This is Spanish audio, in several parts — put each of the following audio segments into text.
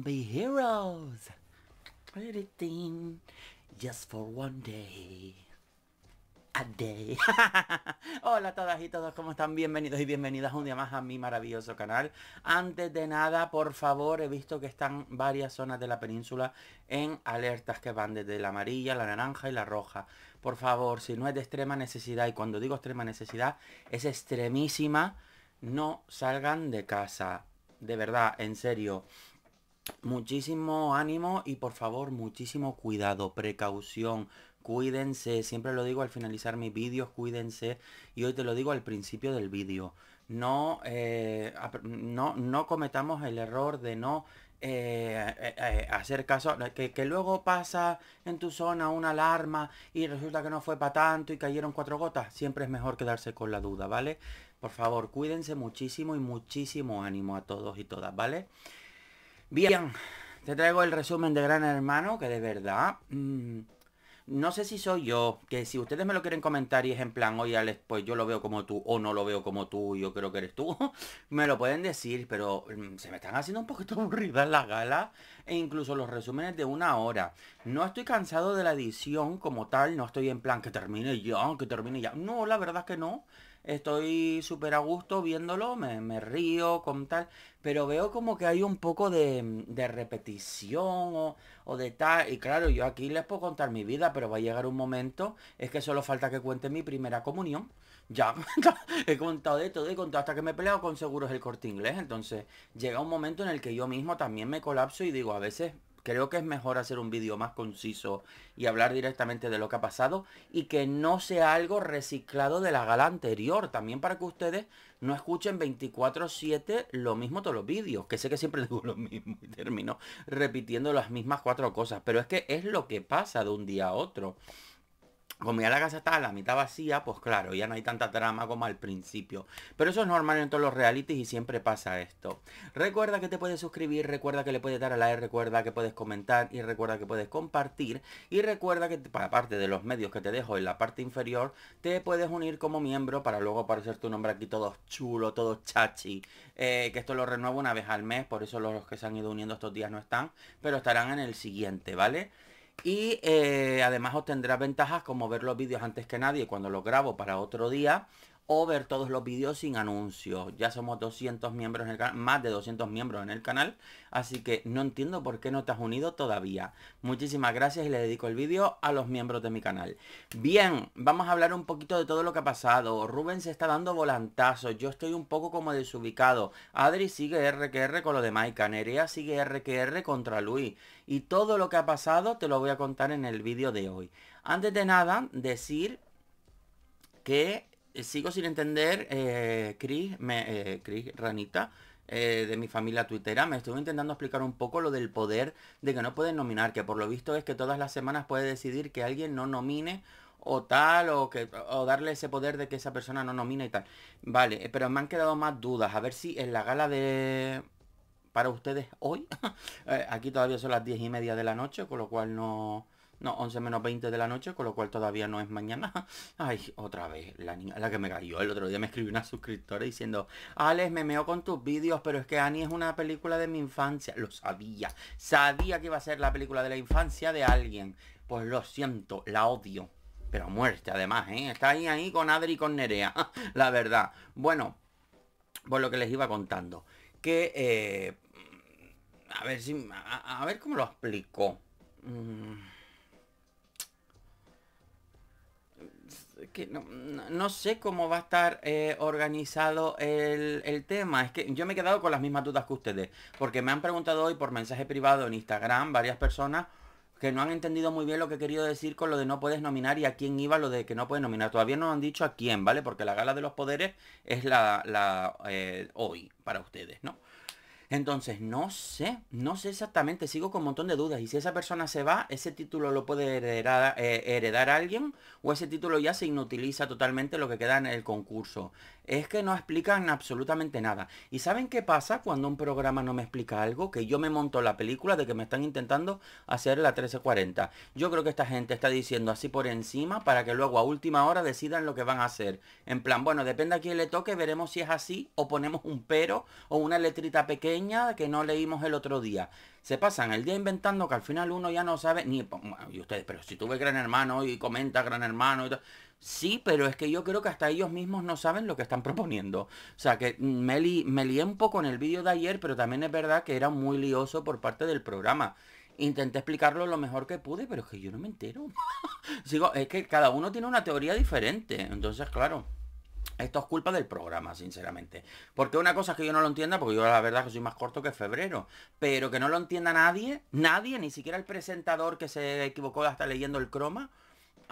be heroes. just for one day. A day. Hola a todas y todos, ¿cómo están? Bienvenidos y bienvenidas un día más a mi maravilloso canal. Antes de nada, por favor, he visto que están varias zonas de la península en alertas que van desde la amarilla, la naranja y la roja. Por favor, si no es de extrema necesidad, y cuando digo extrema necesidad, es extremísima, no salgan de casa. De verdad, en serio muchísimo ánimo y por favor muchísimo cuidado, precaución, cuídense, siempre lo digo al finalizar mis vídeos, cuídense y hoy te lo digo al principio del vídeo. No, eh, no, no cometamos el error de no eh, eh, hacer caso, que, que luego pasa en tu zona una alarma y resulta que no fue para tanto y cayeron cuatro gotas. Siempre es mejor quedarse con la duda, ¿vale? Por favor, cuídense muchísimo y muchísimo ánimo a todos y todas, ¿vale? Bien, te traigo el resumen de Gran Hermano, que de verdad... Mm, no sé si soy yo, que si ustedes me lo quieren comentar y es en plan, oye Alex, pues yo lo veo como tú o no lo veo como tú, yo creo que eres tú, me lo pueden decir, pero mm, se me están haciendo un poquito aburridas las galas e incluso los resúmenes de una hora. No estoy cansado de la edición como tal, no estoy en plan que termine ya, que termine ya. No, la verdad es que no estoy súper a gusto viéndolo, me, me, río con tal, pero veo como que hay un poco de, de repetición o, o, de tal, y claro, yo aquí les puedo contar mi vida, pero va a llegar un momento, es que solo falta que cuente mi primera comunión. Ya, he contado de todo, he contado hasta que me he peleado con seguros el corte inglés, entonces llega un momento en el que yo mismo también me colapso y digo, a veces Creo que es mejor hacer un vídeo más conciso y hablar directamente de lo que ha pasado y que no sea algo reciclado de la gala anterior. También para que ustedes no escuchen 24-7 lo mismo todos los vídeos. Que sé que siempre digo lo mismo y termino repitiendo las mismas cuatro cosas. Pero es que es lo que pasa de un día a otro como ya la casa está a la mitad vacía, pues claro, ya no hay tanta trama como al principio. Pero eso es normal en todos los realities y siempre pasa esto. Recuerda que te puedes suscribir, recuerda que le puedes dar a like, recuerda que puedes comentar y recuerda que puedes compartir. Y recuerda que, aparte de los medios que te dejo en la parte inferior, te puedes unir como miembro para luego aparecer tu nombre aquí todo chulo, todo chachi. Eh, que esto lo renuevo una vez al mes, por eso los que se han ido uniendo estos días no están, pero estarán en el siguiente, ¿vale? Y eh, además obtendrá ventajas como ver los vídeos antes que nadie cuando los grabo para otro día, o ver todos los vídeos sin anuncios. Ya somos 200 miembros en el canal, más de 200 miembros en el canal, así que no entiendo por qué no te has unido todavía. Muchísimas gracias y le dedico el vídeo a los miembros de mi canal. Bien, vamos a hablar un poquito de todo lo que ha pasado. Rubén se está dando volantazos, yo estoy un poco como desubicado. Adri sigue RQR con lo de Maika, Nerea sigue RQR contra Luis. Y todo lo que ha pasado te lo voy a contar en el vídeo de hoy. Antes de nada, decir que eh, sigo sin entender, eh, Chris, me, eh, Ranita, de mi familia tuitera, me estuvo intentando explicar un poco lo del poder de que no pueden nominar, que por lo visto es que todas las semanas puede decidir que alguien no nomine o tal, o, que, darle ese poder de que esa persona no nomine y tal. Vale, pero me han quedado más dudas. A ver si en la gala de... Para ustedes hoy, aquí todavía son las diez y media de la noche, con lo cual no... No, 11 menos 20 de la noche, con lo cual todavía no es mañana. Ay, otra vez, la niña, la que me cayó. El otro día me escribió una suscriptora diciendo, Alex, me meo con tus vídeos, pero es que Annie es una película de mi infancia. Lo sabía. Sabía que iba a ser la película de la infancia de alguien. Pues lo siento, la odio. Pero muerte, además, ¿eh? Está ahí, ahí con Adri y con Nerea, la verdad. Bueno, por lo que les iba contando. Que, eh, a ver si, a, ver cómo lo explico. Mm. que no, sé cómo va a estar eh, organizado el, tema. Es que yo me he quedado con las mismas dudas que ustedes. Porque me han preguntado hoy por mensaje privado en Instagram varias personas que no han entendido muy bien lo que he querido decir con lo de no puedes nominar y a quién iba lo de que no puedes nominar. Todavía no han dicho a quién, ¿vale? Porque la gala de los poderes es la, eh, hoy para ustedes, ¿no? Entonces, no sé, no sé exactamente, sigo con un montón de dudas. Y si esa persona se va, ese título lo puede heredar, eh, heredar alguien o ese título ya se inutiliza totalmente lo que queda en el concurso es que no explican absolutamente nada. ¿Y saben qué pasa cuando un programa no me explica algo? Que yo me monto la película de que me están intentando hacer la 1340. Yo creo que esta gente está diciendo así por encima para que luego a última hora decidan lo que van a hacer. En plan, bueno, depende a quién le toque, veremos si es así o ponemos un pero o una letrita pequeña que no leímos el otro día. Se pasan el día inventando que al final uno ya no sabe ni... Y ustedes, pero si tuve gran hermano y comenta gran hermano y todo Sí, pero es que yo creo que hasta ellos mismos no saben lo que están proponiendo. O sea, que mm, me, me lié un poco en el vídeo de ayer, pero también es verdad que era muy lioso por parte del programa. Intenté explicarlo lo mejor que pude, pero es que yo no me entero. Sigo, es que cada uno tiene una teoría diferente. Entonces, claro, esto es culpa del programa, sinceramente. Porque una cosa es que yo no lo entienda, porque yo la verdad que soy más corto que febrero. Pero que no lo entienda nadie, nadie, ni siquiera el presentador que se equivocó hasta leyendo el croma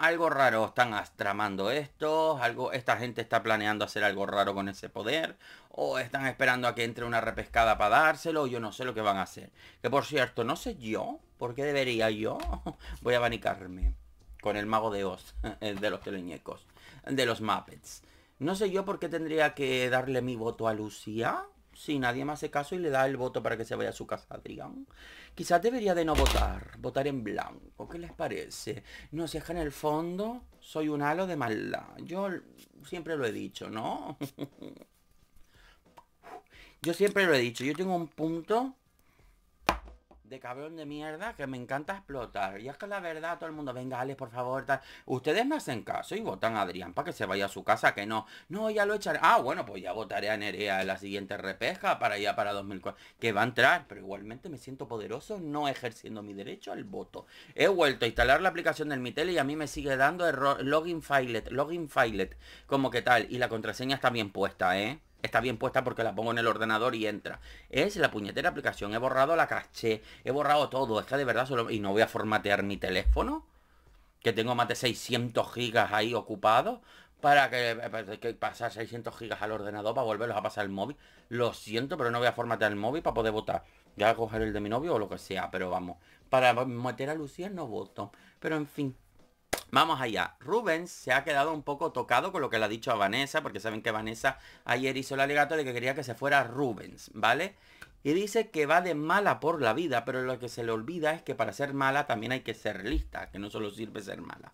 algo raro están tramando esto, algo, esta gente está planeando hacer algo raro con ese poder, o están esperando a que entre una repescada para dárselo, yo no sé lo que van a hacer. Que por cierto, no sé yo, ¿por qué debería yo? Voy a abanicarme con el mago de os, de los teleñecos, de los Muppets. No sé yo por qué tendría que darle mi voto a Lucía, si nadie me hace caso y le da el voto para que se vaya a su casa, Adrián. Quizás debería de no votar, votar en blanco. ¿Qué les parece? No, si es en el fondo soy un halo de maldad. Yo siempre lo he dicho, ¿no? yo siempre lo he dicho. Yo tengo un punto de cabrón de mierda que me encanta explotar. Y es que la verdad, todo el mundo, venga, Alex, por favor, tal. Ustedes me hacen caso y votan a Adrián para que se vaya a su casa, que no. No, ya lo echaré. Ah, bueno, pues ya votaré a Nerea en la siguiente repeja para allá para 2004, que va a entrar. Pero igualmente me siento poderoso no ejerciendo mi derecho al voto. He vuelto a instalar la aplicación del Mitel y a mí me sigue dando error, login filet, login filet, como que tal. Y la contraseña está bien puesta, ¿eh? está bien puesta porque la pongo en el ordenador y entra. Es la puñetera aplicación. He borrado la caché, he borrado todo. Es que de verdad solo... Y no voy a formatear mi teléfono, que tengo más de 600 gigas ahí ocupados, para que, pasar 600 gigas al ordenador para volverlos a pasar el móvil. Lo siento, pero no voy a formatear el móvil para poder votar. Ya a coger el de mi novio o lo que sea, pero vamos. Para meter a Lucía no voto. Pero en fin. Vamos allá. Rubens se ha quedado un poco tocado con lo que le ha dicho a Vanessa, porque saben que Vanessa ayer hizo el alegato de que quería que se fuera Rubens, ¿vale? Y dice que va de mala por la vida, pero lo que se le olvida es que para ser mala también hay que ser lista, que no solo sirve ser mala.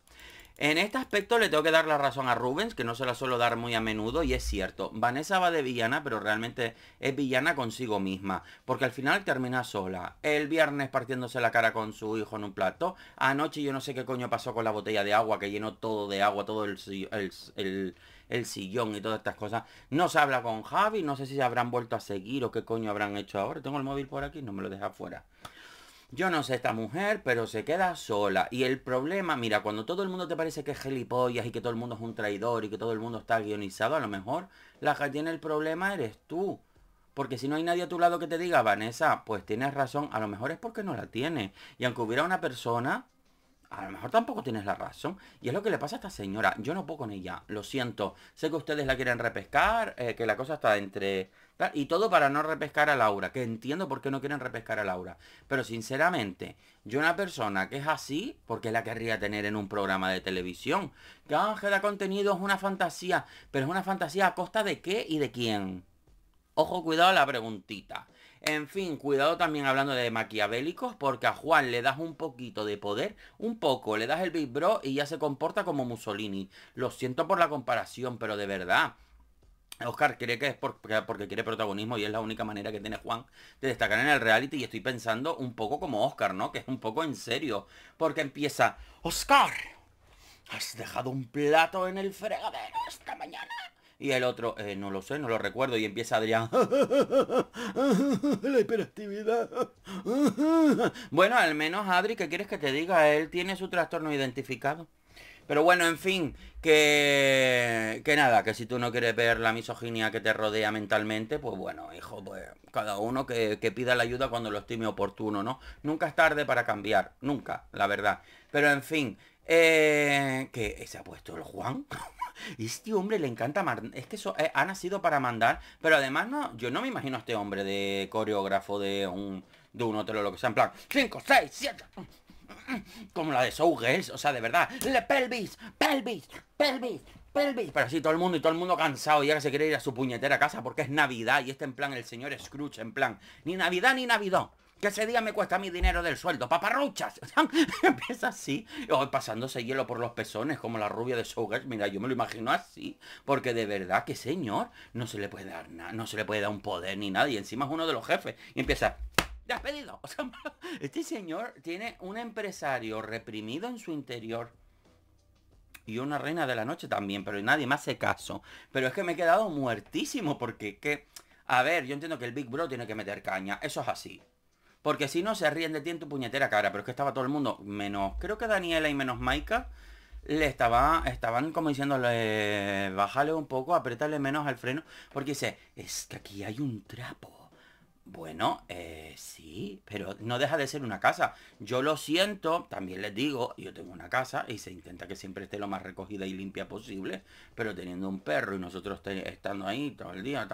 En este aspecto le tengo que dar la razón a Rubens, que no se la suelo dar muy a menudo, y es cierto, Vanessa va de villana, pero realmente es villana consigo misma, porque al final termina sola. El viernes partiéndose la cara con su hijo en un plato, anoche yo no sé qué coño pasó con la botella de agua, que llenó todo de agua, todo el, sillón y todas estas cosas. No se habla con Javi, no sé si se habrán vuelto a seguir o qué coño habrán hecho ahora. Tengo el móvil por aquí, no me lo deja fuera yo no sé esta mujer, pero se queda sola. Y el problema, mira, cuando todo el mundo te parece que es gilipollas y que todo el mundo es un traidor y que todo el mundo está guionizado, a lo mejor la que tiene el problema eres tú. Porque si no hay nadie a tu lado que te diga, Vanessa, pues tienes razón, a lo mejor es porque no la tiene. Y aunque hubiera una persona, a lo mejor tampoco tienes la razón. Y es lo que le pasa a esta señora. Yo no puedo con ella, lo siento. Sé que ustedes la quieren repescar, eh, que la cosa está entre y todo para no repescar a Laura, que entiendo por qué no quieren repescar a Laura. Pero sinceramente, yo una persona que es así, porque la querría tener en un programa de televisión? Ah, que da Contenido es una fantasía, pero es una fantasía a costa de qué y de quién. Ojo, cuidado la preguntita. En fin, cuidado también hablando de maquiavélicos, porque a Juan le das un poquito de poder, un poco, le das el Big Bro y ya se comporta como Mussolini. Lo siento por la comparación, pero de verdad. Oscar cree que es porque quiere protagonismo y es la única manera que tiene Juan de destacar en el reality y estoy pensando un poco como Oscar, ¿no? Que es un poco en serio, porque empieza, Oscar, has dejado un plato en el fregadero esta mañana. Y el otro, eh, no lo sé, no lo recuerdo. Y empieza Adrián. La hiperactividad. bueno, al menos Adri, ¿qué quieres que te diga? Él tiene su trastorno identificado. Pero bueno, en fin, que, que nada, que si tú no quieres ver la misoginia que te rodea mentalmente, pues bueno, hijo, pues cada uno que, pida la ayuda cuando lo estime oportuno, ¿no? Nunca es tarde para cambiar, nunca, la verdad. Pero en fin, eh, que ¿Eh, se ha puesto el Juan. este hombre le encanta Es que eso, ha nacido para mandar. Pero además, no, yo no me imagino a este hombre de coreógrafo de un, de un hotel o lo que sea. En plan, 5, 6, 7. Como la de Showgirls, o sea, de verdad. Le pelvis, pelvis, pelvis, pelvis. Pero así todo el mundo y todo el mundo cansado y ahora se quiere ir a su puñetera casa porque es Navidad y está en plan el señor Scrooge, en plan. Ni Navidad ni Navidad. Que ese día me cuesta mi dinero del sueldo, paparruchas. Empieza así, o pasándose hielo por los pezones, como la rubia de Showgirls. Mira, yo me lo imagino así, porque de verdad que señor, no se le puede dar nada, no se le puede dar un poder ni nadie. Y encima es uno de los jefes. Y empieza despedido. O este señor tiene un empresario reprimido en su interior. Y una reina de la noche también, pero nadie más se caso. Pero es que me he quedado muertísimo porque que... A ver, yo entiendo que el Big Bro tiene que meter caña. Eso es así. Porque si no, se ríen de ti en tu puñetera cara. Pero es que estaba todo el mundo, menos... Creo que Daniela y menos Maika, le estaba, estaban como diciéndole, bájale un poco, apriétale menos al freno. Porque dice, es que aquí hay un trapo. Bueno, eh, sí, pero no deja de ser una casa. Yo lo siento, también les digo, yo tengo una casa y se intenta que siempre esté lo más recogida y limpia posible, pero teniendo un perro y nosotros estando ahí todo el día,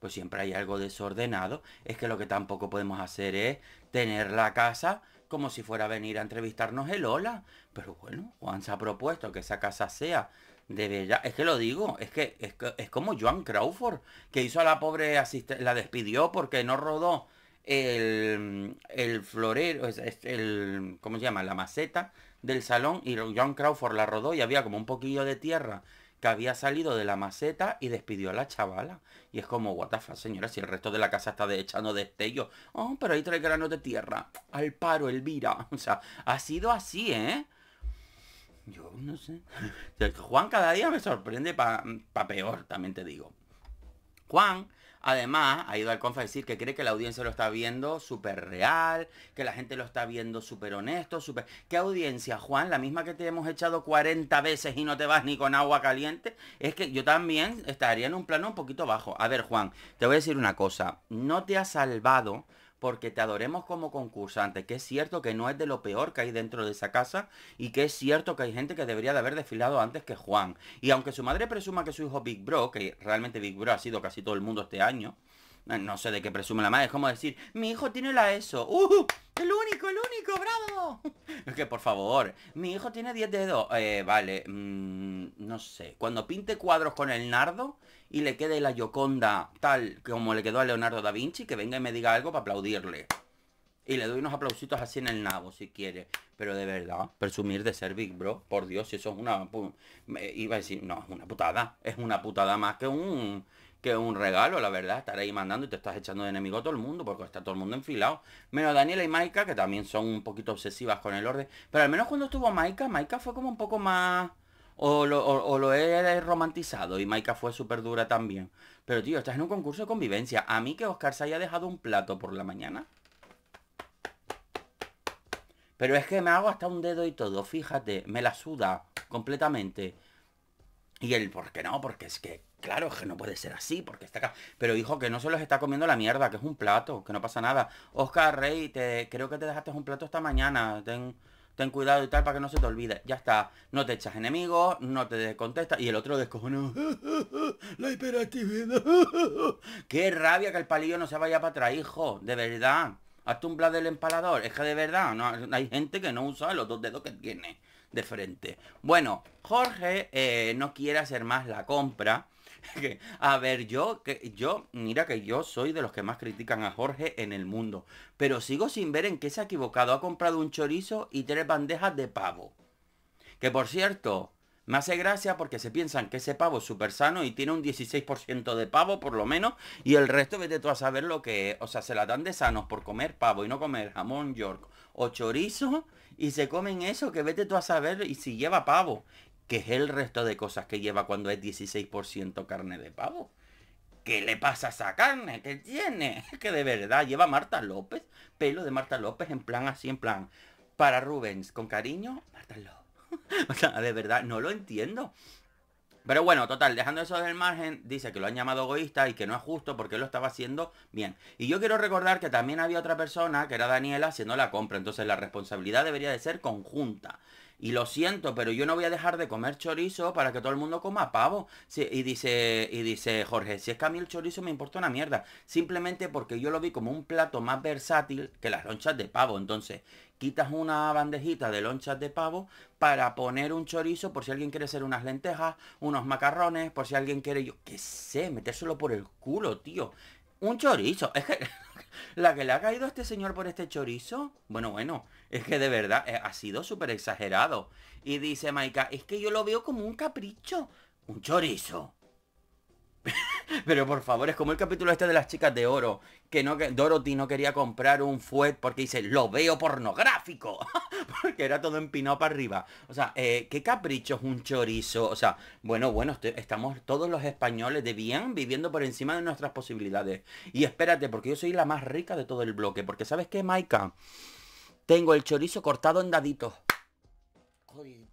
pues siempre hay algo desordenado. Es que lo que tampoco podemos hacer es tener la casa como si fuera a venir a entrevistarnos el hola. Pero bueno, Juan se ha propuesto que esa casa sea de es que lo digo, es que es, como Joan Crawford, que hizo a la pobre asistente, la despidió porque no rodó el, florero, el, ¿cómo se llama? La maceta del salón y Joan Crawford la rodó y había como un poquillo de tierra que había salido de la maceta y despidió a la chavala. Y es como, what the fuck, señora, si el resto de la casa está de echando destello. Oh, pero ahí trae granos de tierra. Al paro, Elvira. O sea, ha sido así, ¿eh? Yo no sé. Juan cada día me sorprende para peor, también te digo. Juan, además, ha ido al confa a decir que cree que la audiencia lo está viendo súper real, que la gente lo está viendo súper honesto, súper... ¿Qué audiencia, Juan? La misma que te hemos echado 40 veces y no te vas ni con agua caliente. Es que yo también estaría en un plano un poquito bajo. A ver, Juan, te voy a decir una cosa. No te ha salvado porque te adoremos como concursante, que es cierto que no es de lo peor que hay dentro de esa casa y que es cierto que hay gente que debería de haber desfilado antes que Juan. Y aunque su madre presuma que su hijo Big Bro, que realmente Big Bro ha sido casi todo el mundo este año, no sé de qué presume la madre. Es como decir, mi hijo tiene la ESO. ¡Uh! ¡El único, el único! ¡Bravo! Es que, por favor, mi hijo tiene 10 dedos. Eh, vale. Mm, no sé. Cuando pinte cuadros con el nardo y le quede la Yoconda tal como le quedó a Leonardo da Vinci, que venga y me diga algo para aplaudirle. Y le doy unos aplausitos así en el nabo, si quiere. Pero de verdad, presumir de ser Big Bro, por Dios, si eso es una... Iba a decir, no, es una putada. Es una putada más que un que es un regalo, la verdad, estar ahí mandando y te estás echando de enemigo a todo el mundo, porque está todo el mundo enfilado. Menos Daniela y Maika, que también son un poquito obsesivas con el orden. Pero al menos cuando estuvo Maika, Maika fue como un poco más... O lo, o, he romantizado y Maika fue súper dura también. Pero tío, estás en un concurso de convivencia. A mí que Oscar se haya dejado un plato por la mañana. Pero es que me hago hasta un dedo y todo, fíjate, me la suda completamente. Y el, ¿por qué no? Porque es que claro, que no puede ser así, porque está acá. Pero hijo, que no se los está comiendo la mierda, que es un plato, que no pasa nada. Oscar Rey, te, creo que te dejaste un plato esta mañana. Ten, cuidado y tal para que no se te olvide. Ya está. No te echas enemigos, no te descontestas. Y el otro descojonó. la hiperactividad. Qué rabia que el palillo no se vaya para atrás, hijo. De verdad. Hazte un del empalador. Es que de verdad, hay gente que no usa los dos dedos que tiene de frente. Bueno, Jorge eh, no quiere hacer más la compra a ver, yo, que, yo, mira que yo soy de los que más critican a Jorge en el mundo, pero sigo sin ver en qué se ha equivocado. Ha comprado un chorizo y tres bandejas de pavo. Que por cierto, me hace gracia porque se piensan que ese pavo es súper sano y tiene un 16% de pavo por lo menos y el resto vete tú a saber lo que O sea, se la dan de sanos por comer pavo y no comer jamón york o chorizo y se comen eso que vete tú a saber y si lleva pavo que es el resto de cosas que lleva cuando es 16% carne de pavo. ¿Qué le pasa a esa carne? ¿Qué tiene? Que de verdad lleva Marta López, pelo de Marta López, en plan así, en plan, para Rubens, con cariño, Marta López. O sea, de verdad, no lo entiendo. Pero bueno, total, dejando eso del margen, dice que lo han llamado egoísta y que no es justo porque lo estaba haciendo bien. Y yo quiero recordar que también había otra persona, que era Daniela, haciendo la compra. Entonces la responsabilidad debería de ser conjunta. Y lo siento, pero yo no voy a dejar de comer chorizo para que todo el mundo coma pavo. y, dice, y dice Jorge, si es que a mí el chorizo me importa una mierda. Simplemente porque yo lo vi como un plato más versátil que las lonchas de pavo. Entonces, quitas una bandejita de lonchas de pavo para poner un chorizo por si alguien quiere hacer unas lentejas, unos macarrones, por si alguien quiere, yo qué sé, metérselo por el culo, tío. Un chorizo. Es que la que le ha caído a este señor por este chorizo, bueno, bueno, es que de verdad eh, ha sido súper exagerado. Y dice Maika, es que yo lo veo como un capricho. Un chorizo. Pero por favor, es como el capítulo este de las chicas de oro, que no que Dorothy no quería comprar un fuet porque dice, lo veo pornográfico, porque era todo empinado para arriba. O sea, eh, qué capricho es un chorizo. O sea, bueno, bueno, estamos todos los españoles de bien viviendo por encima de nuestras posibilidades. Y espérate, porque yo soy la más rica de todo el bloque, porque sabes qué, Maika, tengo el chorizo cortado en daditos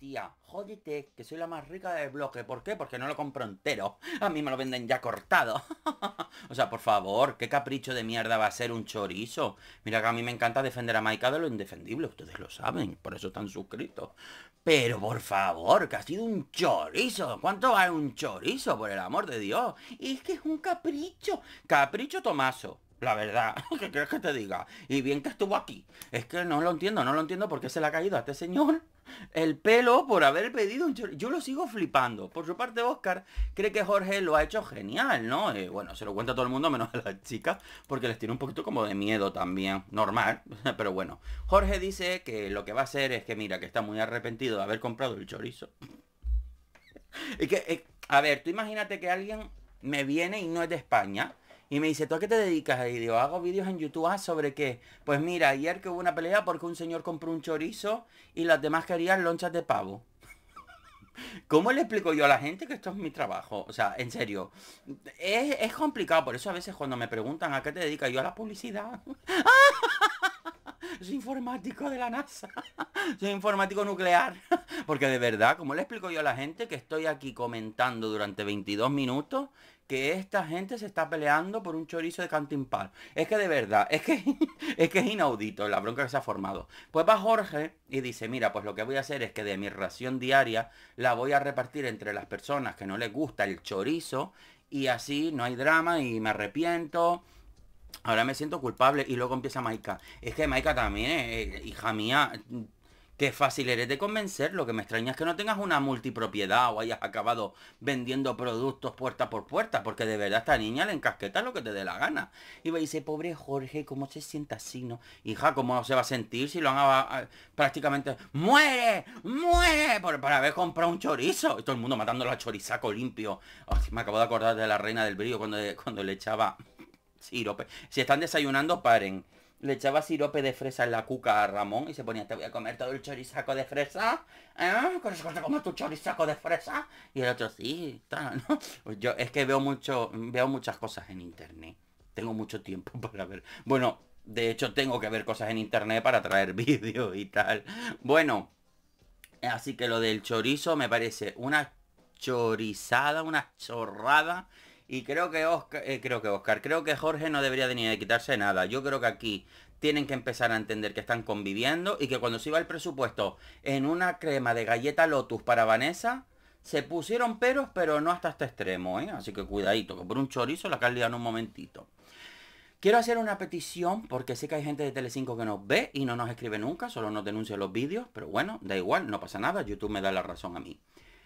tía. Jódete, que soy la más rica del bloque. ¿Por qué? Porque no lo compro entero. A mí me lo venden ya cortado. o sea, por favor, qué capricho de mierda va a ser un chorizo. Mira que a mí me encanta defender a Maika de lo indefendible. Ustedes lo saben, por eso están suscritos. Pero por favor, que ha sido un chorizo. ¿Cuánto vale un chorizo, por el amor de Dios? Y es que es un capricho. Capricho Tomaso la verdad. ¿Qué crees que te diga? Y bien que estuvo aquí. Es que no lo entiendo, no lo entiendo por qué se le ha caído a este señor el pelo por haber pedido un chorizo. Yo lo sigo flipando. Por su parte, Oscar cree que Jorge lo ha hecho genial, ¿no? Eh, bueno, se lo cuenta todo el mundo, menos a las chicas, porque les tiene un poquito como de miedo también. Normal, pero bueno. Jorge dice que lo que va a hacer es que, mira, que está muy arrepentido de haber comprado el chorizo. y que, eh, a ver, tú imagínate que alguien me viene y no es de España y me dice, ¿tú a qué te dedicas? Y digo, hago vídeos en YouTube. Ah, ¿sobre qué? Pues mira, ayer que hubo una pelea porque un señor compró un chorizo y las demás querían lonchas de pavo. ¿Cómo le explico yo a la gente que esto es mi trabajo? O sea, en serio, es, es complicado. Por eso a veces cuando me preguntan a qué te dedicas, yo a la publicidad. Soy informático de la NASA. Soy informático nuclear. Porque de verdad, ¿cómo le explico yo a la gente que estoy aquí comentando durante 22 minutos que esta gente se está peleando por un chorizo de cantimpal Es que de verdad, es que, es que es inaudito la bronca que se ha formado. Pues va Jorge y dice, mira, pues lo que voy a hacer es que de mi ración diaria la voy a repartir entre las personas que no les gusta el chorizo y así no hay drama y me arrepiento. Ahora me siento culpable y luego empieza Maika. Es que maica también, eh, hija mía, Qué fácil eres de convencer, lo que me extraña es que no tengas una multipropiedad o hayas acabado vendiendo productos puerta por puerta, porque de verdad esta niña le encasqueta lo que te dé la gana. Y me dice, pobre Jorge, ¿cómo se sienta así, no? Hija, ¿cómo se va a sentir si lo han a, prácticamente... ¡Muere! ¡Muere! Por, para haber comprado un chorizo. Y todo el mundo matándolo a chorizaco limpio. me acabo de acordar de la reina del brillo cuando, cuando le echaba sirope. Si están desayunando, paren le echaba sirope de fresa en la cuca a Ramón y se ponía, te voy a comer todo el chorizaco de fresa, ¿Con te comes tu chorizaco de fresa? Y el otro, sí, tal, ¿no? Pues yo es que veo mucho, veo muchas cosas en internet. Tengo mucho tiempo para ver. Bueno, de hecho tengo que ver cosas en internet para traer vídeos y tal. Bueno, así que lo del chorizo me parece una chorizada, una chorrada y creo que Oscar, eh, creo que Oscar, creo que Jorge no debería de ni de quitarse nada. Yo creo que aquí tienen que empezar a entender que están conviviendo y que cuando se iba el presupuesto en una crema de galleta Lotus para Vanessa, se pusieron peros, pero no hasta este extremo, ¿eh? Así que cuidadito, que por un chorizo la calidad en un momentito. Quiero hacer una petición porque sé que hay gente de Telecinco que nos ve y no nos escribe nunca, solo nos denuncia los vídeos, pero bueno, da igual, no pasa nada, YouTube me da la razón a mí.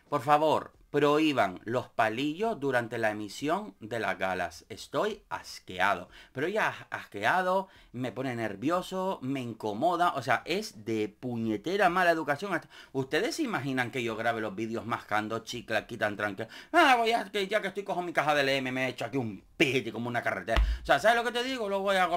Por favor, prohíban los palillos durante la emisión de las galas. Estoy asqueado. Pero ya asqueado, me pone nervioso, me incomoda. O sea, es de puñetera mala educación. ¿Ustedes se imaginan que yo grabe los vídeos mascando aquí quitan tan Ah, voy ya que estoy cojo mi caja de LM, me he hecho aquí un piti como una carretera. O sea, ¿sabes lo que te digo? Lo voy a...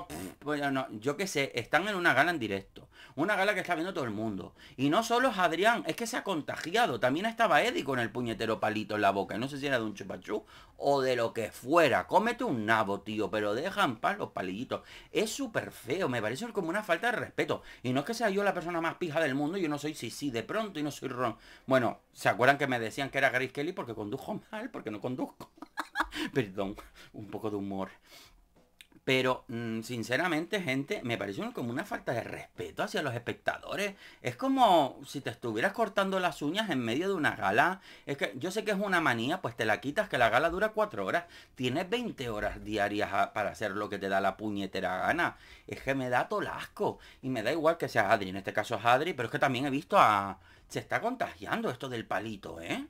yo qué sé, están en una gala en directo. Una gala que está viendo todo el mundo. Y no solo es Adrián, es que se ha contagiado. También estaba Eddie con el puñetero palito en la boca. no sé si era de un chupachú o de lo que fuera. Cómete un nabo, tío, pero deja en los palillitos. Es súper feo, me parece como una falta de respeto. Y no es que sea yo la persona más pija del mundo, yo no soy si sí, de pronto y no soy ron. Bueno, ¿se acuerdan que me decían que era Grace Kelly porque condujo mal? Porque no conduzco. Perdón, un poco de humor. Pero, mm, sinceramente, gente, me parece como una falta de respeto hacia los espectadores. Es como si te estuvieras cortando las uñas en medio de una gala. Es que yo sé que es una manía, pues te la quitas, que la gala dura cuatro horas. Tienes 20 horas diarias ah, para hacer lo que te da la puñetera gana. Es que me da tolasco. Y me da igual que sea Adri, en este caso es Adri, pero es que también he visto a... Se está contagiando esto del palito, ¿eh?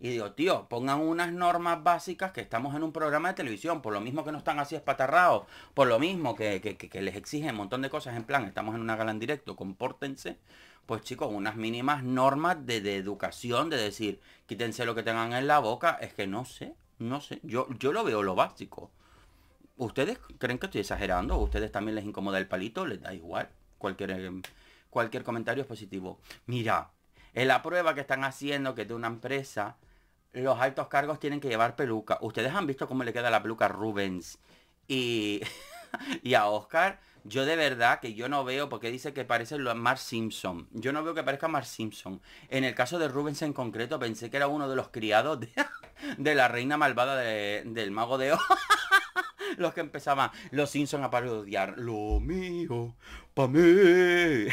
Y digo, tío, pongan unas normas básicas que estamos en un programa de televisión, por lo mismo que no están así espatarrados, por lo mismo que, les exigen un montón de cosas en plan, estamos en una gala en directo, compórtense, pues chicos, unas mínimas normas de, educación, de decir, quítense lo que tengan en la boca, es que no sé, no sé, yo, yo lo veo lo básico. ¿Ustedes creen que estoy exagerando? ¿Ustedes también les incomoda el palito? ¿Les da igual? Cualquier, em, cualquier comentario es positivo. Mira, es la prueba que están haciendo que de una empresa los altos cargos tienen que llevar peluca. Ustedes han visto cómo le queda la peluca a Rubens y, y a Oscar. Yo de verdad que yo no veo, porque dice que parece Mark Simpson. Yo no veo que parezca Mark Simpson. En el caso de Rubens en concreto, pensé que era uno de los criados de, la reina malvada del mago de Los que empezaban, los Simpson a parodiar. Lo mío, pa' mí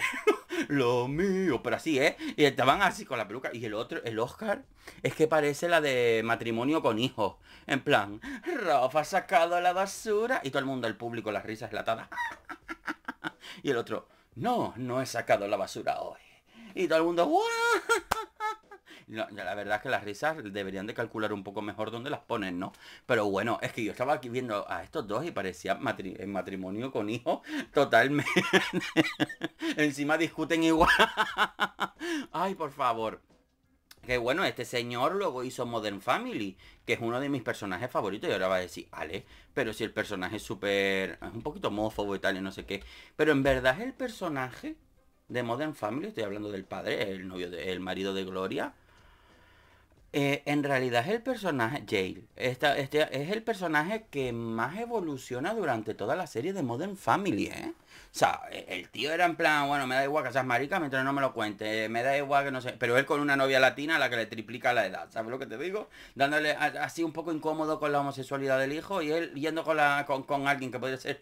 lo mío, pero así, ¿eh? Y estaban así con la peluca. Y el otro, el Oscar, es que parece la de matrimonio con hijos. En plan, Rafa ha sacado la basura. Y todo el mundo, el público, las risas latadas. y el otro, no, no he sacado la basura hoy. Y todo el mundo, la, verdad es que las risas deberían de calcular un poco mejor dónde las ponen, ¿no? Pero bueno, es que yo estaba aquí viendo a estos dos y parecía en matrimonio con hijo totalmente. Encima discuten igual. Ay, por favor. Que bueno, este señor luego hizo Modern Family, que es uno de mis personajes favoritos. Y ahora va a decir, Ale, pero si el personaje es súper. es un poquito homófobo y tal, y no sé qué. Pero en verdad es el personaje de Modern Family, estoy hablando del padre, el novio, de, el marido de Gloria. Eh, en realidad es el personaje, Jail, esta, este es el personaje que más evoluciona durante toda la serie de Modern Family, ¿eh? O sea, e, el tío era en plan, bueno, me da igual que seas marica mientras no me lo cuente, eh, me da igual que no sé, pero él con una novia latina a la que le triplica la edad, ¿sabes lo que te digo? Dándole así un poco incómodo con la homosexualidad del hijo y él yendo con, la, con, con alguien que podría ser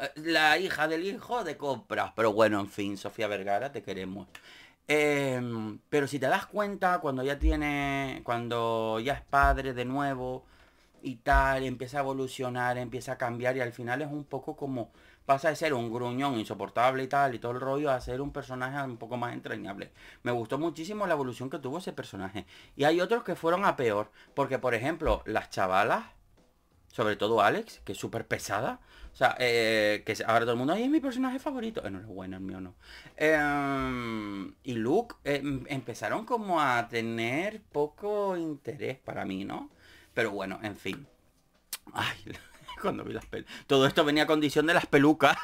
eh, la hija del hijo de compras. Pero bueno, en fin, Sofía Vergara, te queremos. Em, pero si te das cuenta, cuando ya tiene, cuando ya es padre de nuevo y tal, empieza a evolucionar, empieza a cambiar y al final es un poco como pasa de ser un gruñón insoportable y tal y todo el rollo a ser un personaje un poco más entrañable. Me gustó muchísimo la evolución que tuvo ese personaje. Y hay otros que fueron a peor, porque por ejemplo, las chavalas, sobre todo Alex, que es súper pesada, o sea, eh, que ahora todo el mundo, Ay, es mi personaje favorito. Eh, no es bueno, el mío no. Em, y Luke em, empezaron como a tener poco interés para mí, ¿no? Pero bueno, en fin. Ay, cuando vi las pelucas. Todo esto venía a condición de las pelucas.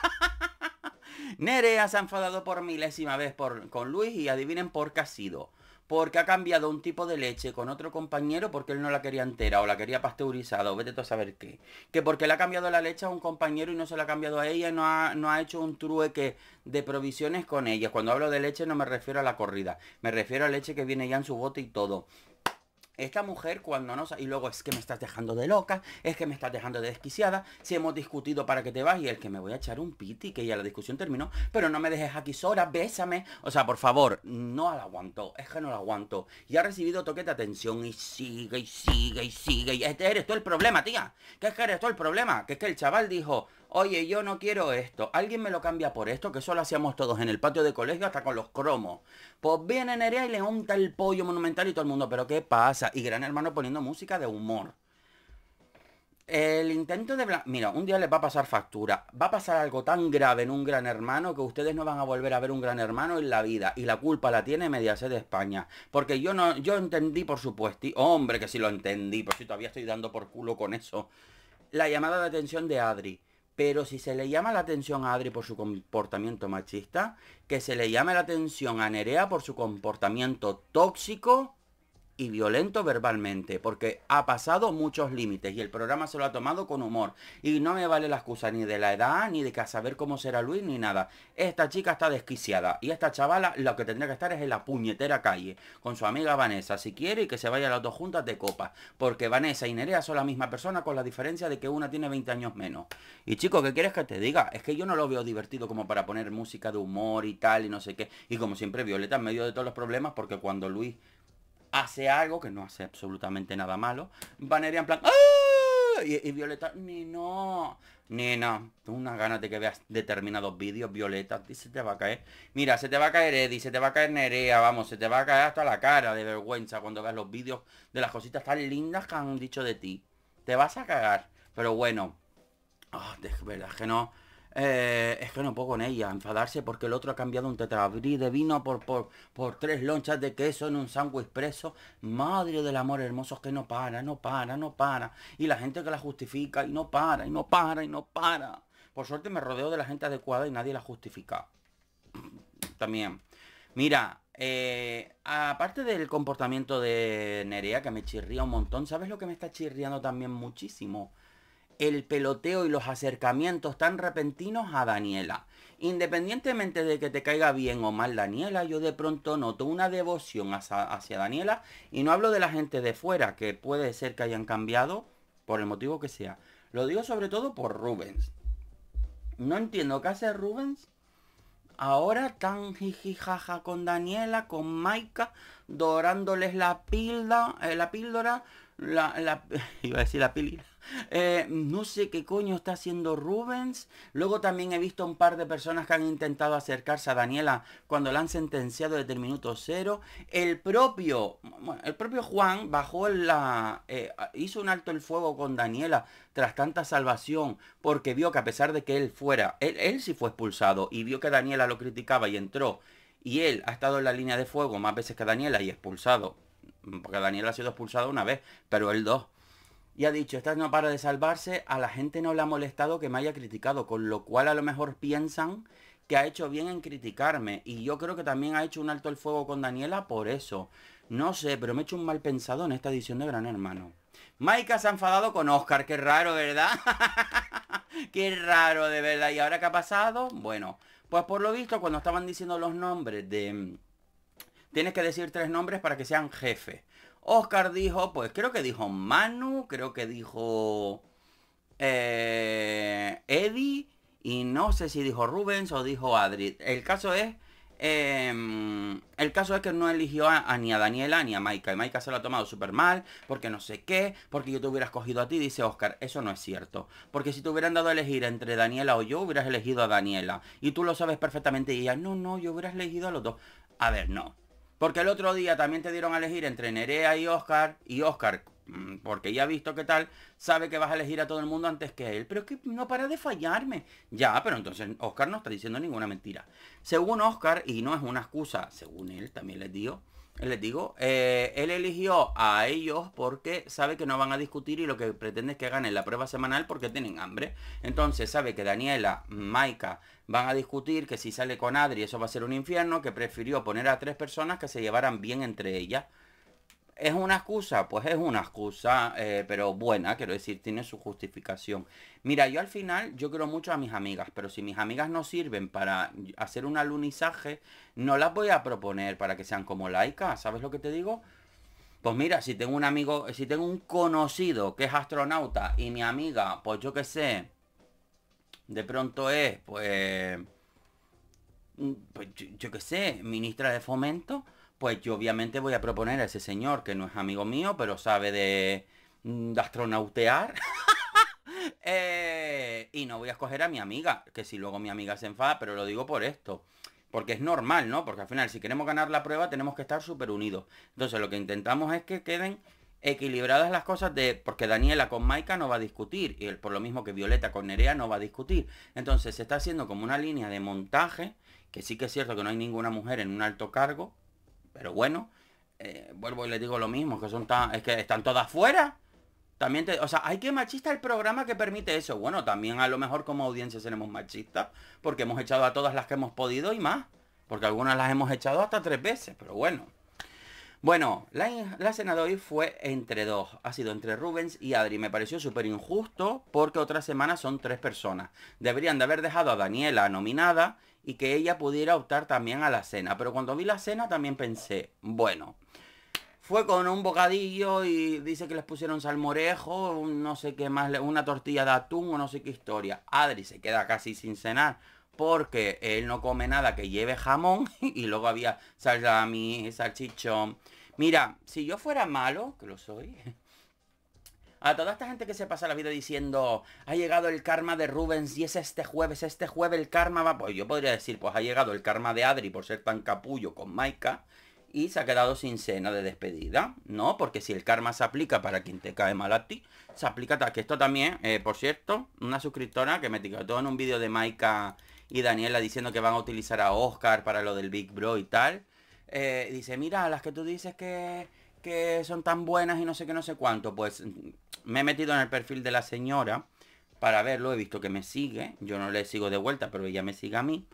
Nerea se ha enfadado por milésima vez con Luis y adivinen por qué ha sido porque ha cambiado un tipo de leche con otro compañero porque él no la quería entera o la quería pasteurizada o vete tú a saber qué. Que porque le ha cambiado la leche a un compañero y no se la ha cambiado a ella no ha, no ha hecho un trueque de provisiones con ella. Cuando hablo de leche no me refiero a la corrida, me refiero a leche que viene ya en su bote y todo. Esta mujer cuando no... Y luego es que me estás dejando de loca, es que me estás dejando de desquiciada, si hemos discutido para que te vas y el que me voy a echar un piti, que ya la discusión terminó, pero no me dejes aquí sola, bésame. O sea, por favor, no la aguanto, es que no la aguanto. Y ha recibido toque de atención y sigue y sigue y sigue. Y este eres tú el problema, tía. Que es que eres tú el problema. Que es que el chaval dijo, oye, yo no quiero esto, alguien me lo cambia por esto, que eso lo hacíamos todos en el patio de colegio hasta con los cromos. Pues viene Nerea y le honta el pollo monumental y todo el mundo, pero ¿qué pasa? Y Gran Hermano poniendo música de humor. El intento de... Mira, un día les va a pasar factura. Va a pasar algo tan grave en un gran hermano que ustedes no van a volver a ver un gran hermano en la vida. Y la culpa la tiene Mediaset de España. Porque yo no... Yo entendí, por supuesto... Hombre, que si lo entendí. Por si todavía estoy dando por culo con eso. La llamada de atención de Adri. Pero si se le llama la atención a Adri por su comportamiento machista, que se le llame la atención a Nerea por su comportamiento tóxico y violento verbalmente, porque ha pasado muchos límites y el programa se lo ha tomado con humor. Y no me vale la excusa ni de la edad, ni de que saber cómo será Luis, ni nada. Esta chica está desquiciada y esta chavala lo que tendría que estar es en la puñetera calle, con su amiga Vanessa, si quiere, y que se a las dos juntas de copa, porque Vanessa y Nerea son la misma persona con la diferencia de que una tiene 20 años menos. Y chico, ¿qué quieres que te diga? Es que yo no lo veo divertido como para poner música de humor y tal y no sé qué. Y como siempre, Violeta en medio de todos los problemas, porque cuando Luis hace algo, que no hace absolutamente nada malo. van en plan... ¡Ah! Y, Violeta, ni no, ni no. Tengo unas ganas de que veas determinados vídeos, Violeta. dice te va a caer. Mira, se te va a caer Eddie, se te va a caer Nerea, vamos, se te va a caer hasta la cara de vergüenza cuando veas los vídeos de las cositas tan lindas que han dicho de ti. Te vas a cagar. Pero bueno, de ah, verdad que no es que no puedo con ella, enfadarse porque el otro ha cambiado un tetrabrí de vino por, por, tres lonchas de queso en un sándwich preso. Madre del amor hermoso, es que no para, no para, no para. Y la gente que la justifica y no para, y no para, y no para. Por suerte me rodeo de la gente adecuada y nadie la justifica. También. Mira, eh, aparte del comportamiento de Nerea, que me chirría un montón, ¿sabes lo que me está chirriando también muchísimo? el peloteo y los acercamientos tan repentinos a Daniela. Independientemente de que te caiga bien o mal Daniela, yo de pronto noto una devoción hacia, Daniela y no hablo de la gente de fuera, que puede ser que hayan cambiado por el motivo que sea. Lo digo sobre todo por Rubens. No entiendo qué hace Rubens ahora tan jijijaja con Daniela, con Maika, dorándoles la pilda, eh, la píldora, la, iba a decir la píldora, eh, no sé qué coño está haciendo Rubens. Luego también he visto un par de personas que han intentado acercarse a Daniela cuando la han sentenciado desde el minuto cero. El propio, el propio Juan bajó la, eh, hizo un alto el fuego con Daniela tras tanta salvación porque vio que a pesar de que él fuera, él, él sí fue expulsado y vio que Daniela lo criticaba y entró. Y él ha estado en la línea de fuego más veces que Daniela y expulsado. Porque Daniela ha sido expulsado una vez, pero él dos y ha dicho, esta no para de salvarse, a la gente no le ha molestado que me haya criticado, con lo cual a lo mejor piensan que ha hecho bien en criticarme. Y yo creo que también ha hecho un alto el fuego con Daniela por eso. No sé, pero me he hecho un mal pensado en esta edición de Gran Hermano. Maika se ha enfadado con Oscar, qué raro, ¿verdad? qué raro, de verdad. ¿Y ahora qué ha pasado? Bueno, pues por lo visto, cuando estaban diciendo los nombres de... Tienes que decir tres nombres para que sean jefes. Oscar dijo, pues creo que dijo Manu, creo que dijo eh, Eddie y no sé si dijo Rubens o dijo Adri. El caso es, em, el caso que no eligió a, ni a Daniela ni a Maika. Y Maika se lo ha tomado súper mal, porque no sé qué, porque yo te hubiera escogido a ti, dice Oscar. Eso no es cierto. Porque si te hubieran dado a elegir entre Daniela o yo, hubieras elegido a Daniela. Y tú lo sabes perfectamente. Y ella, no, no, yo hubieras elegido a los dos. A ver, no. Porque el otro día también te dieron a elegir entre Nerea y Oscar. Y Oscar, mm, porque ya ha visto qué tal, sabe que vas a elegir a todo el mundo antes que él. Pero es que no para de fallarme. Ya, pero entonces Oscar no está diciendo ninguna mentira. Según Oscar, y no es una excusa, según él también le dio les digo, eh, él eligió a ellos porque sabe que no van a discutir y lo que pretende es que ganen la prueba semanal porque tienen hambre. Entonces sabe que Daniela, Maika, van a discutir que si sale con Adri eso va a ser un infierno, que prefirió poner a tres personas que se llevaran bien entre ellas. ¿Es una excusa? Pues es una excusa, eh, pero buena, quiero decir, tiene su justificación. Mira, yo al final, yo quiero mucho a mis amigas, pero si mis amigas no sirven para hacer un alunizaje, no las voy a proponer para que sean como laica, ¿sabes lo que te digo? Pues mira, si tengo un amigo, si tengo un conocido que es astronauta y mi amiga, pues yo qué sé, de pronto es, pues, mm, pues yo, yo qué sé, ministra de fomento, pues yo obviamente voy a proponer a ese señor que no es amigo mío, pero sabe de, mm, astronautear. Eh, y no voy a escoger a mi amiga, que si luego mi amiga se enfada, pero lo digo por esto. Porque es normal, ¿no? Porque al final, si queremos ganar la prueba, tenemos que estar súper unidos. Entonces, lo que intentamos es que queden equilibradas las cosas de... Porque Daniela con Maika no va a discutir. Y por lo mismo que Violeta con Nerea no va a discutir. Entonces, se está haciendo como una línea de montaje. Que sí que es cierto que no hay ninguna mujer en un alto cargo pero bueno, eh, vuelvo y les digo lo mismo, que son es que están todas fuera. También te, o sea, hay que machista el programa que permite eso. Bueno, también a lo mejor como audiencia seremos machistas, porque hemos echado a todas las que hemos podido y más. Porque algunas las hemos echado hasta tres veces, pero bueno. Bueno, la, la cena de hoy fue entre dos. Ha sido entre Rubens y Adri. Me pareció súper injusto porque otra semana son tres personas. Deberían de haber dejado a Daniela nominada y que ella pudiera optar también a la cena. Pero cuando vi la cena también pensé, bueno, fue con un bocadillo y dice que les pusieron salmorejo, no sé qué más, una tortilla de atún o no sé qué historia. Adri se queda casi sin cenar porque él no come nada que lleve jamón y luego había salami, salchichón. Mira, si yo fuera malo, que lo soy, a toda esta gente que se pasa la vida diciendo, ha llegado el karma de Rubens y es este jueves, este jueves el karma va... Pues yo podría decir, pues ha llegado el karma de Adri por ser tan capullo con Maika y se ha quedado sin cena de despedida, ¿no? Porque si el karma se aplica para quien te cae mal a ti, se aplica a que esto también, eh, por cierto, una suscriptora que me todo en un vídeo de Maika y Daniela diciendo que van a utilizar a Oscar para lo del Big Bro y tal, eh, dice, mira, las que tú dices que, que son tan buenas y no sé qué, no sé cuánto, pues me he metido en el perfil de la señora para verlo, he visto que me sigue, yo no le sigo de vuelta, pero ella me sigue a mí.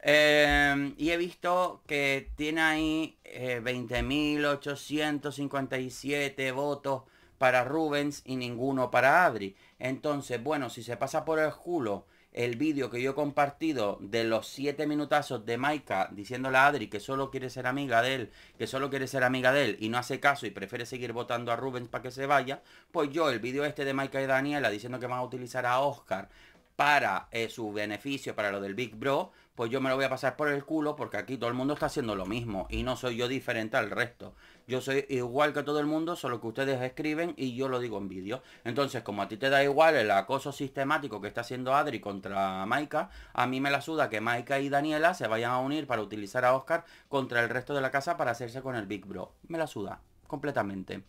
Em, y he visto que tiene ahí 20.857 eh, votos para Rubens y ninguno para Adri. Entonces, bueno, si se pasa por el culo el vídeo que yo he compartido de los 7 minutazos de Maika diciéndole a Adri que solo quiere ser amiga de él, que solo quiere ser amiga de él y no hace caso y prefiere seguir votando a Rubens para que se vaya, pues yo el vídeo este de Maika y Daniela diciendo que van a utilizar a Oscar para eh, su beneficio, para lo del Big Bro, pues yo me lo voy a pasar por el culo porque aquí todo el mundo está haciendo lo mismo y no soy yo diferente al resto. Yo soy igual que todo el mundo, solo que ustedes escriben y yo lo digo en vídeo. Entonces, como a ti te da igual el acoso sistemático que está haciendo Adri contra Maika, a mí me la suda que Maika y Daniela se vayan a unir para utilizar a Oscar contra el resto de la casa para hacerse con el Big Bro. Me la suda, completamente.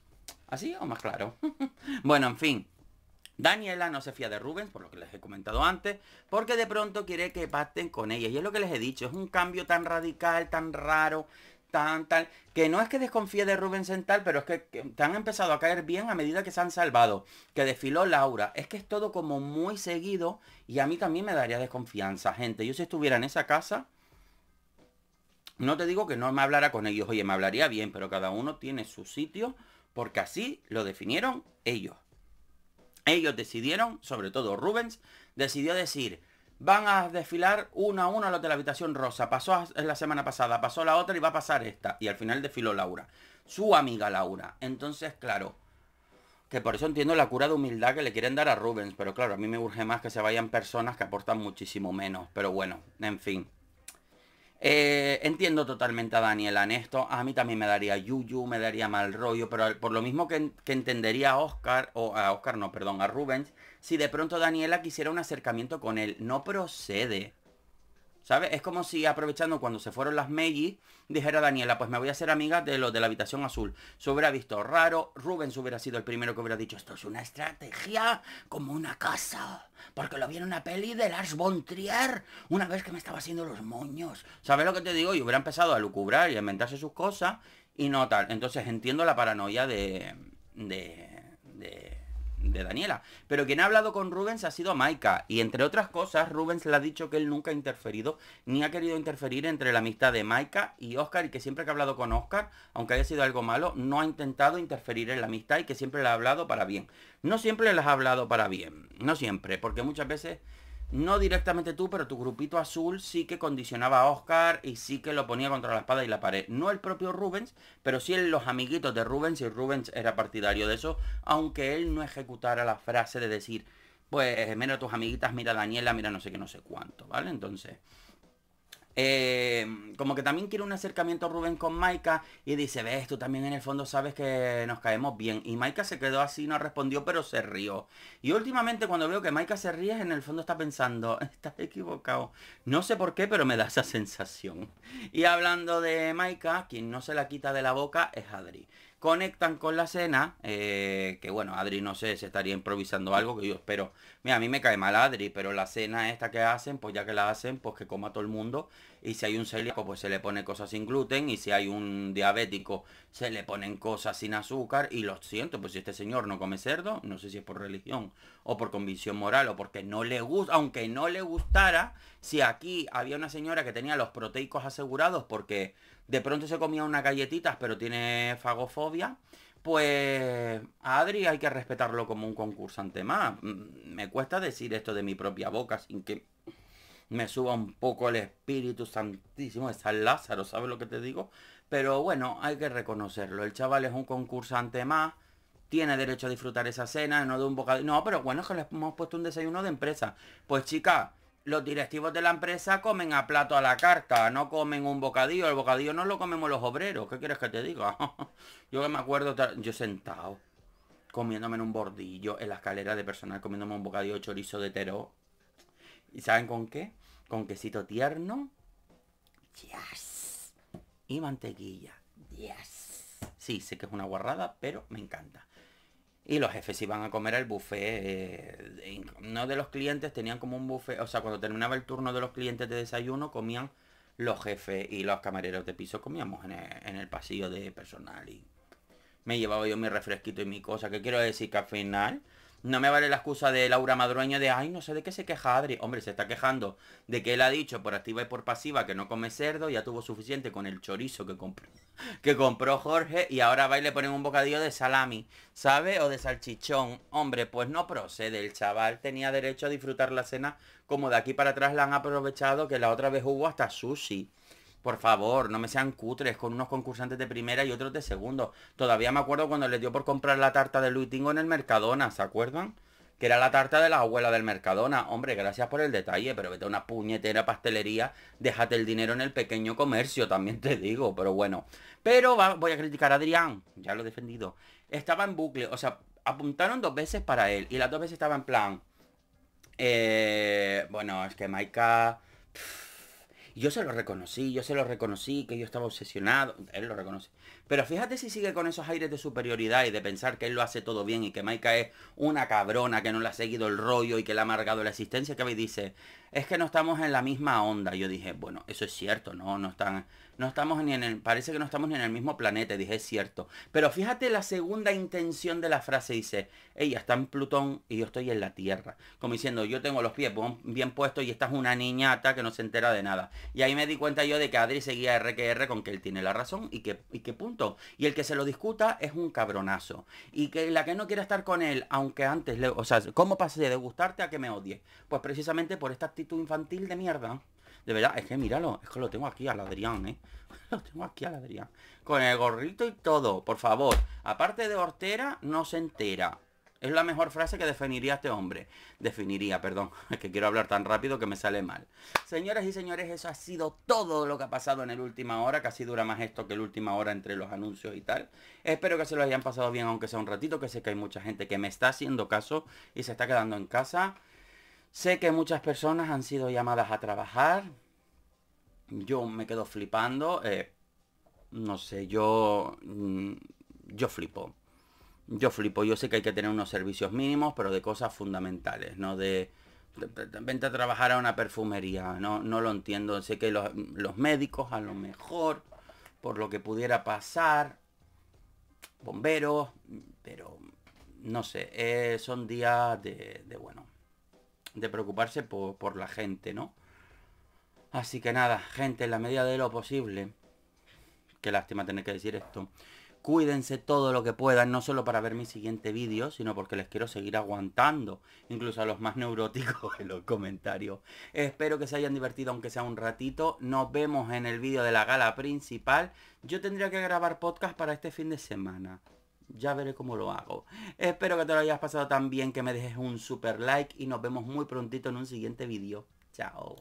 ¿Así o más claro? bueno, en fin. Daniela no se fía de Rubens, por lo que les he comentado antes, porque de pronto quiere que pacten con ella. Y es lo que les he dicho, es un cambio tan radical, tan raro, que no es que desconfíe de Rubens en tal, pero es que, que, te han empezado a caer bien a medida que se han salvado, que desfiló Laura. Es que es todo como muy seguido y a mí también me daría desconfianza, gente. Yo si estuviera en esa casa, no te digo que no me hablara con ellos, oye, me hablaría bien, pero cada uno tiene su sitio porque así lo definieron ellos. Ellos decidieron, sobre todo Rubens, decidió decir, van a desfilar una a una los de la habitación rosa. Pasó eh, la semana pasada, pasó la otra y va a pasar esta. Y al final desfiló Laura, su amiga Laura. Entonces, claro, que por eso entiendo la cura de humildad que le quieren dar a Rubens, pero claro, a mí me urge más que se vayan personas que aportan muchísimo menos. Pero bueno, en fin. Eh, entiendo totalmente a Daniela en esto. A mí también me daría yuyu, me daría mal rollo, pero por lo mismo que, que entendería a Oscar, o a Oscar no, perdón, a Rubens, si de pronto Daniela quisiera un acercamiento con él. No procede. ¿Sabes? Es como si aprovechando cuando se fueron las Meiji, dijera Daniela, pues me voy a hacer amiga de los de la habitación azul. Se hubiera visto raro, Rubens hubiera sido el primero que hubiera dicho, esto es una estrategia como una casa. Porque lo vi en una peli de Lars von una vez que me estaba haciendo los moños. ¿Sabes lo que te digo? Y hubiera empezado a lucubrar y a inventarse sus cosas y no tal. Entonces entiendo la paranoia de... de... de de Daniela. Pero quien ha hablado con Rubens ha sido Maika. Y entre otras cosas, Rubens le ha dicho que él nunca ha interferido ni ha querido interferir entre la amistad de Maika y Oscar. Y que siempre que ha hablado con Oscar, aunque haya sido algo malo, no ha intentado interferir en la amistad y que siempre le ha hablado para bien. No siempre le ha hablado para bien. No siempre, porque muchas veces no directamente tú, pero tu grupito azul sí que condicionaba a Oscar y sí que lo ponía contra la espada y la pared. No el propio Rubens, pero sí los amiguitos de Rubens y Rubens era partidario de eso, aunque él no ejecutara la frase de decir, pues eh, mira tus amiguitas, mira Daniela, mira no sé qué, no sé cuánto, ¿vale? Entonces... Em, como que también quiere un acercamiento Rubén con Maika y dice, ves, tú también en el fondo sabes que nos caemos bien. Y Maika se quedó así, no respondió, pero se rió. Y últimamente cuando veo que Maika se ríe, en el fondo está pensando, estás equivocado. No sé por qué, pero me da esa sensación. Y hablando de Maika, quien no se la quita de la boca es Adri conectan con la cena, eh, que bueno, Adri no sé, se estaría improvisando algo, que yo espero, mira, a mí me cae mal Adri, pero la cena esta que hacen, pues ya que la hacen, pues que coma todo el mundo, y si hay un celíaco, pues se le pone cosas sin gluten, y si hay un diabético, se le ponen cosas sin azúcar, y lo siento, pues si este señor no come cerdo, no sé si es por religión, o por convicción moral, o porque no le gusta, aunque no le gustara, si aquí había una señora que tenía los proteicos asegurados, porque de pronto se comía unas galletitas, pero tiene fagofobia, pues Adri hay que respetarlo como un concursante más. Me cuesta decir esto de mi propia boca sin que me suba un poco el Espíritu Santísimo de San Lázaro, ¿sabes lo que te digo? Pero bueno, hay que reconocerlo. El chaval es un concursante más, tiene derecho a disfrutar esa cena, no de un bocadillo. No, pero bueno, es que le hemos puesto un desayuno de empresa. Pues chica, los directivos de la empresa comen a plato a la carta, no comen un bocadillo. El bocadillo no lo comemos los obreros. ¿Qué quieres que te diga? yo que me acuerdo, yo sentado, comiéndome en un bordillo, en la escalera de personal, comiéndome un bocadillo chorizo de teró. ¿Y saben con qué? Con quesito tierno. Y mantequilla. Yes. Sí, sé que es una guarrada, pero me encanta y los jefes iban a comer al buffet. Eh, no de los clientes, tenían como un buffet, o sea, cuando terminaba el turno de los clientes de desayuno, comían los jefes y los camareros de piso, comíamos en el, en el pasillo de personal y me llevaba yo mi refresquito y mi cosa, que quiero decir que al final no me vale la excusa de Laura Madrueño de, ay, no sé de qué se queja Adri. Hombre, se está quejando de que él ha dicho por activa y por pasiva que no come cerdo, ya tuvo suficiente con el chorizo que compró, que compró Jorge y ahora va y le ponen un bocadillo de salami, ¿sabe? O de salchichón. Hombre, pues no procede. El chaval tenía derecho a disfrutar la cena como de aquí para atrás la han aprovechado, que la otra vez hubo hasta sushi. Por favor, no me sean cutres con unos concursantes de primera y otros de segundo. Todavía me acuerdo cuando le dio por comprar la tarta de Luis en el Mercadona, ¿se acuerdan? Que era la tarta de la abuela del Mercadona. Hombre, gracias por el detalle, pero vete a una puñetera pastelería, déjate el dinero en el pequeño comercio, también te digo, pero bueno. Pero voy a criticar a Adrián, ya lo he defendido. Estaba en bucle, o sea, apuntaron dos veces para él y las dos veces estaba en plan... Eh, bueno, es que Maika yo se lo reconocí, yo se lo reconocí, que yo estaba obsesionado, él lo reconoce. Pero fíjate si sigue con esos aires de superioridad y de pensar que él lo hace todo bien y que Maika es una cabrona que no le ha seguido el rollo y que le ha amargado la existencia, que me dice, es que no estamos en la misma onda. Yo dije, bueno, eso es cierto, no, no están no estamos ni en el, parece que no estamos ni en el mismo planeta, dije, es cierto. Pero fíjate la segunda intención de la frase, dice, ella está en Plutón y yo estoy en la Tierra. Como diciendo, yo tengo los pies bien puestos y esta es una niñata que no se entera de nada. Y ahí me di cuenta yo de que Adri seguía RQR con que él tiene la razón y que, y que punto. Y el que se lo discuta es un cabronazo. Y que la que no quiera estar con él, aunque antes le, o sea, ¿cómo pasé de gustarte a que me odie? Pues precisamente por esta actitud infantil de mierda. De verdad, es que míralo. Es que lo tengo aquí al Adrián, ¿eh? Lo tengo aquí al Adrián. Con el gorrito y todo, por favor. Aparte de hortera, no se entera. Es la mejor frase que definiría este hombre. Definiría, perdón. Es que quiero hablar tan rápido que me sale mal. Señoras y señores, eso ha sido todo lo que ha pasado en el última hora. Casi dura más esto que el última hora entre los anuncios y tal. Espero que se lo hayan pasado bien, aunque sea un ratito, que sé que hay mucha gente que me está haciendo caso y se está quedando en casa. Sé que muchas personas han sido llamadas a trabajar. Yo me quedo flipando. Eh, no sé, yo... Mm, yo flipo. Yo flipo. Yo sé que hay que tener unos servicios mínimos, pero de cosas fundamentales, ¿no? De... vente a trabajar a una perfumería, no, no lo entiendo. Sé que los, médicos a lo mejor, por lo que pudiera pasar, bomberos, pero no sé, eh, son días de, de bueno, de preocuparse por, la gente, ¿no? Así que nada, gente, en la medida de lo posible, qué lástima tener que decir esto, cuídense todo lo que puedan, no solo para ver mi siguiente vídeo, sino porque les quiero seguir aguantando, incluso a los más neuróticos en los comentarios. Espero que se hayan divertido, aunque sea un ratito. Nos vemos en el vídeo de la gala principal. Yo tendría que grabar podcast para este fin de semana ya veré cómo lo hago. Espero que te lo hayas pasado tan bien, que me dejes un super like y nos vemos muy prontito en un siguiente vídeo. Chao.